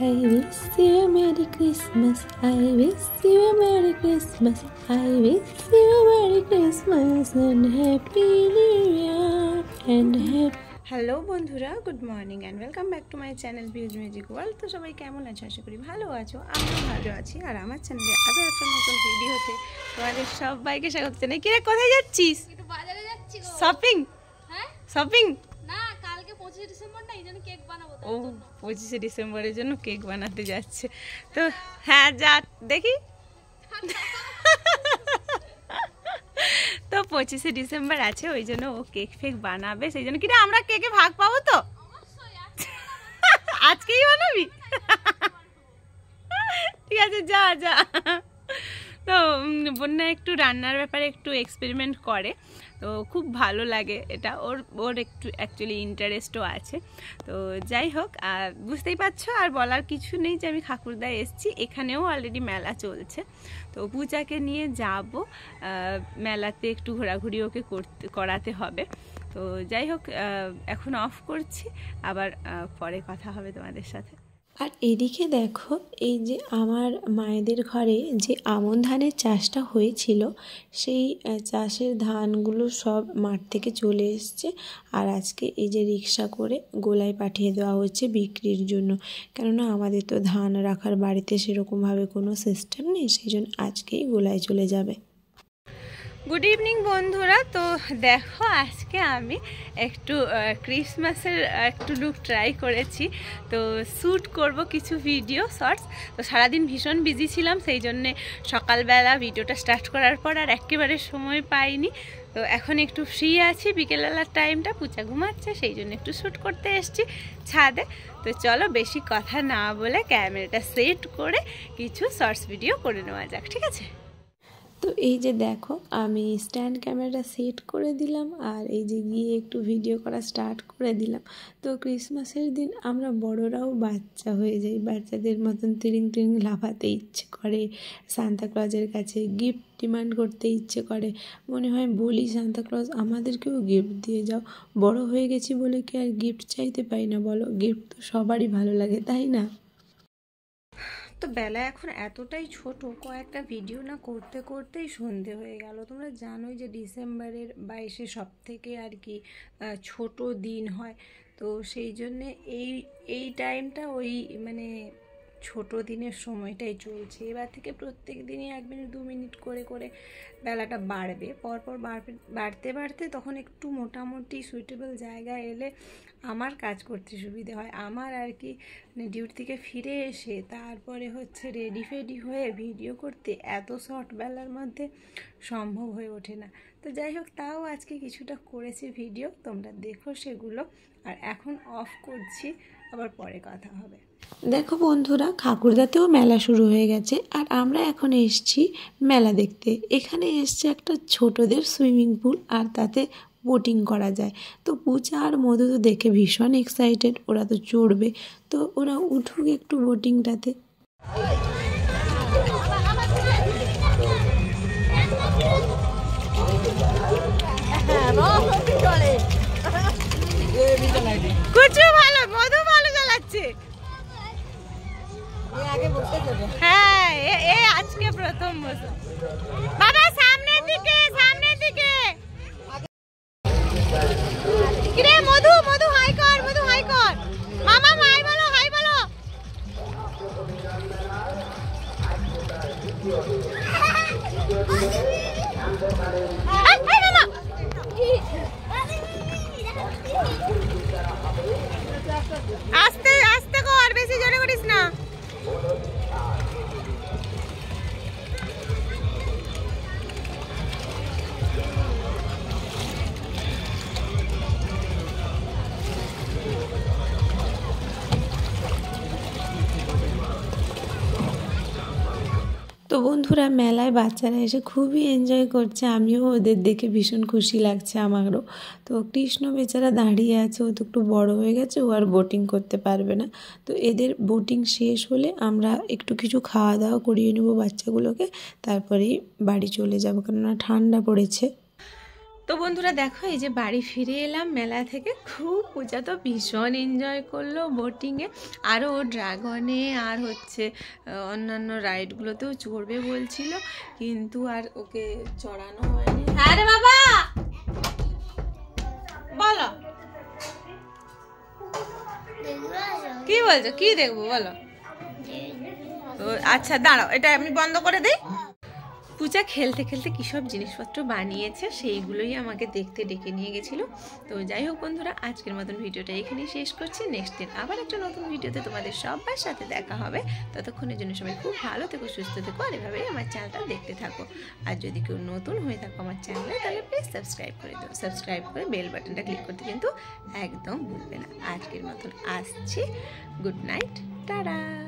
I wish you a Merry Christmas. I wish you a Merry Christmas. I wish you a Merry Christmas and Happy New Year and Happy hello বন্ধুরা good morning and welcome back to my channel views music world তো সবাই কেমন আছো আশা করি ভালো আছো আমিও ভালো আছি আর আমার চ্যানেলে আরও একটা নতুন ভিডিওতে তোমাদের সবাইকে স্বাগত জানাই কিরে কোথায় যাচ্ছিস শপিং শপিং ও পঁচিশে ডিসেম্বরের জন্য কেক বানাতে যাচ্ছে তো হ্যাঁ যা দেখি তো পঁচিশে ডিসেম্বর আছে ওই জন্য ও কেক ফেক বানাবে সেই জন্য কিনা আমরা কেকে ভাগ পাবো তো আজকেই বানাবি ঠিক আছে যা যা তো বন্যা একটু রান্নার ব্যাপারে একটু এক্সপেরিমেন্ট করে তো খুব ভালো লাগে এটা ওর ওর একটু অ্যাকচুয়ালি ইন্টারেস্টও আছে তো যাই হোক আর বুঝতেই পারছো আর বলার কিছু নেই যে আমি খাকুরদায় এসছি এখানেও অলরেডি মেলা চলছে তো পূজাকে নিয়ে যাব মেলাতে একটু ঘোরাঘুরি ওকে করতে করাতে হবে তো যাই হোক এখন অফ করছি আবার পরে কথা হবে তোমাদের সাথে আর এদিকে দেখো এই যে আমার মায়েদের ঘরে যে আমন ধানের চাষটা হয়েছিল সেই চাষের ধানগুলো সব মাঠ থেকে চলে এসছে আর আজকে এই যে রিক্সা করে গোলায় পাঠিয়ে দেওয়া হচ্ছে বিক্রির জন্য কেননা আমাদের তো ধান রাখার বাড়িতে সেরকমভাবে কোনো সিস্টেম নেই সেই জন্য আজকেই গোলায় চলে যাবে গুড ইভিনিং বন্ধুরা তো দেখো আজকে আমি একটু ক্রিসমাসের একটু লুক ট্রাই করেছি তো শ্যুট করব কিছু ভিডিও শর্টস তো সারাদিন ভীষণ বিজি ছিলাম সেই জন্যে সকালবেলা ভিডিওটা স্টার্ট করার পর আর একেবারে সময় পাইনি তো এখন একটু ফ্রি আছি বিকেলবেলার টাইমটা পুচা ঘুমাচ্ছে সেই জন্য একটু শ্যুট করতে এসছি ছাদে তো চলো বেশি কথা না বলে ক্যামেরাটা সেট করে কিছু শর্টস ভিডিও করে নেওয়া যাক ঠিক আছে তো এই যে দেখো আমি স্ট্যান্ড ক্যামেরাটা সেট করে দিলাম আর এই যে গিয়ে একটু ভিডিও করা স্টার্ট করে দিলাম তো ক্রিসমাসের দিন আমরা বড়রাও বাচ্চা হয়ে যাই বাচ্চাদের মতন তিরিং তিরিং লাফাতে ইচ্ছে করে সান্তাক্লজের কাছে গিফট ডিমান্ড করতে ইচ্ছে করে মনে হয় বলি সান্তাক্লজ আমাদেরকেও গিফট দিয়ে যাও বড় হয়ে গেছি বলে কি আর গিফট চাইতে পাই না বলো গিফট তো সবারই ভালো লাগে তাই না তো বেলা এখন এতটাই ছোট কয়েকটা ভিডিও না করতে করতেই সন্ধে হয়ে গেল তোমরা জানোই যে ডিসেম্বরের বাইশে সব থেকে আর কি ছোট দিন হয় তো সেই জন্যে এই এই টাইমটা ওই মানে ছোট দিনের সময়টাই চলছে এবার থেকে প্রত্যেক দিনই এক মিনিট দু মিনিট করে করে বেলাটা বাড়বে পরপর বাড়তে বাড়তে তখন একটু মোটামুটি সুইটেবল জায়গায় এলে আমার কাজ করতে সুবিধে হয় আমার আর কি ডিউটি মানে থেকে ফিরে এসে তারপরে হচ্ছে রেডি ফেডি হয়ে ভিডিও করতে এত শর্ট বেলার মধ্যে সম্ভব হয়ে ওঠে না তো যাই হোক তাও আজকে কিছুটা করেছি ভিডিও তোমরা দেখো সেগুলো আর এখন অফ করছি আবার পরে কথা হবে দেখো বন্ধুরা ঠাকুরদাতেও মেলা শুরু হয়ে গেছে আর আমরা এখন এসছি মেলা দেখতে এখানে এসছে একটা ছোটদের সুইমিং পুল আর তাতে বোটিং করা যায় তো পূজা আর মধু তো দেখে ভীষণ এক্সাইটেড ওরা তো চড়বে তো ওরা উঠুক একটু বোটিংটাতে হ্যাঁ এ আজকে প্রথম বছর বাবা সামনের দিকে সামনের দিকে বন্ধুরা মেলায় বাচ্চারা এসে খুবই এনজয় করছে আমিও ওদের দেখে ভীষণ খুশি লাগছে আমারও তো কৃষ্ণ বেচারা দাঁড়িয়ে আছে ও তো একটু বড় হয়ে গেছে ও আর বোটিং করতে পারবে না তো এদের বোটিং শেষ হলে আমরা একটু কিছু খাওয়া দাওয়া করিয়ে নেবো বাচ্চাগুলোকে তারপরেই বাড়ি চলে যাবো কেননা ঠান্ডা পড়েছে তো বন্ধুরা দেখো এই যে বাড়ি ফিরে এলাম মেলা থেকে খুব পূজা তো ভীষণ এনজয় করলো বোটিংয়ে আরও ড্রাগনে আর হচ্ছে অন্যান্য রাইডগুলোতেও চড়বে বলছিল কিন্তু আর ওকে চড়ানো হয়নি হ্যাঁ রে বাবা বলো কি বলছো কি দেখবো বলো আচ্ছা দাঁড়াও এটা আমি বন্ধ করে দিই পূজা খেলতে খেলতে কী সব জিনিসপত্র বানিয়েছে সেইগুলোই আমাকে দেখতে ডেকে নিয়ে গেছিলো তো যাই হোক বন্ধুরা আজকের মতন ভিডিওটা এখানেই শেষ করছি নেক্সট দিন আবার একটা নতুন ভিডিওতে তোমাদের সবার সাথে দেখা হবে ততক্ষণের জন্য সবাই খুব ভালো থেকো সুস্থ থেকো আর এভাবেই আমার চ্যানেলটা দেখতে থাকো আর যদি কেউ নতুন হয়ে থাকো আমার চ্যানেলে তাহলে প্লিজ সাবস্ক্রাইব করে দেবো সাবস্ক্রাইব করে বেল বাটনটা ক্লিক করতে কিন্তু একদম ভুলবে না আজকের মতন আসছি গুড নাইট টাটা